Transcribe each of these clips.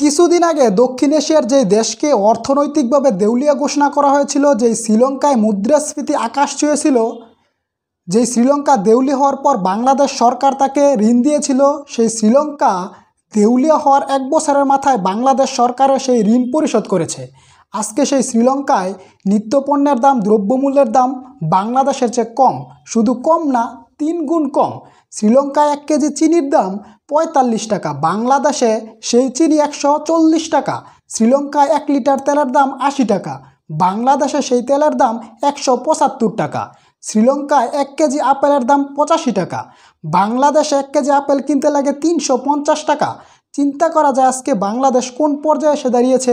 কিছুদিন আগে দক্ষিণ এশিয়ার যে দেশকে অর্থনৈতিকভাবে দেউলিয়া ঘোষণা করা হয়েছিল যেই শ্রীলঙ্কায় মুদ্রাস্ফীতি আকাশ ছুঁয়েছিল যেই শ্রীলঙ্কা দেউলি হওয়ার পর বাংলাদেশ সরকার তাকে ঋণ দিয়েছিল সেই শ্রীলঙ্কা দেউলিয়া হওয়ার এক বছরের মাথায় বাংলাদেশ সরকারও সেই ঋণ পরিশোধ করেছে আজকে সেই শ্রীলঙ্কায় নিত্যপণ্যের দাম দ্রব্যমূল্যের দাম বাংলাদেশের চেয়ে কম শুধু কম না তিন গুণ কম শ্রীলঙ্কায় এক কেজি চিনির দাম পঁয়তাল্লিশ টাকা বাংলাদেশে সেই চিনি একশো চল্লিশ টাকা শ্রীলঙ্কায় এক লিটার তেলের দাম আশি টাকা বাংলাদেশে সেই তেলের দাম একশো পঁচাত্তর টাকা শ্রীলঙ্কায় এক কেজি আপেলের দাম পঁচাশি টাকা বাংলাদেশে এক কেজি আপেল কিনতে লাগে তিনশো পঞ্চাশ টাকা চিন্তা করা যায় আজকে বাংলাদেশ কোন পর্যায়ে এসে দাঁড়িয়েছে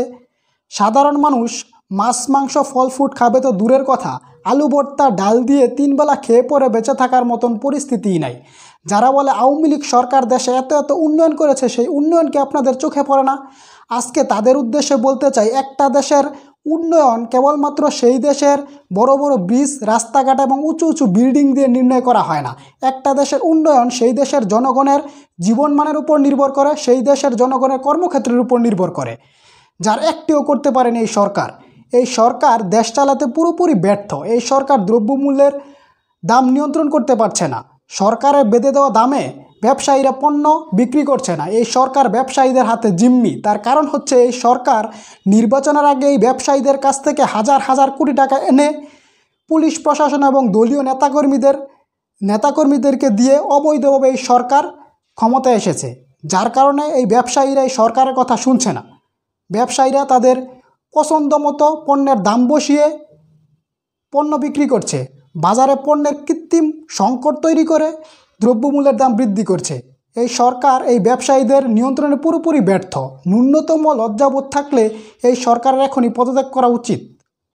সাধারণ মানুষ মাছ মাংস ফল ফ্রুট খাবে তো দূরের কথা আলু ভর্তা ডাল দিয়ে তিনবেলা খেয়ে পরে বেঁচে থাকার মতন পরিস্থিতিই নাই যারা বলে আওয়ামী লীগ সরকার দেশে এত এত উন্নয়ন করেছে সেই উন্নয়নকে আপনাদের চোখে পড়ে না আজকে তাদের উদ্দেশ্যে বলতে চাই একটা দেশের উন্নয়ন কেবলমাত্র সেই দেশের বড় বড় ব্রিজ রাস্তাঘাট এবং উঁচু উঁচু বিল্ডিং দিয়ে নির্ণয় করা হয় না একটা দেশের উন্নয়ন সেই দেশের জনগণের জীবনমানের উপর নির্ভর করে সেই দেশের জনগণের কর্মক্ষেত্রের উপর নির্ভর করে যার একটিও করতে পারেনি এই সরকার এই সরকার দেশ চালাতে পুরোপুরি ব্যর্থ এই সরকার দ্রব্যমূল্যের দাম নিয়ন্ত্রণ করতে পারছে না সরকারের বেঁধে দেওয়া দামে ব্যবসায়ীরা পণ্য বিক্রি করছে না এই সরকার ব্যবসায়ীদের হাতে জিম্মি তার কারণ হচ্ছে এই সরকার নির্বাচনের আগে এই ব্যবসায়ীদের কাছ থেকে হাজার হাজার কোটি টাকা এনে পুলিশ প্রশাসন এবং দলীয় নেতাকর্মীদের নেতাকর্মীদেরকে দিয়ে অবৈধভাবে এই সরকার ক্ষমতায় এসেছে যার কারণে এই ব্যবসায়ীরা এই সরকারের কথা শুনছে না ব্যবসায়ীরা তাদের পছন্দমতো পণ্যের দাম বসিয়ে পণ্য বিক্রি করছে বাজারে পণ্যের কৃত্রিম সংকট তৈরি করে দ্রব্যমূল্যের দাম বৃদ্ধি করছে এই সরকার এই ব্যবসায়ীদের নিয়ন্ত্রণে পুরোপুরি ব্যর্থ ন্যূনতম লজ্জাবোধ থাকলে এই সরকারের এখনই পদত্যাগ করা উচিত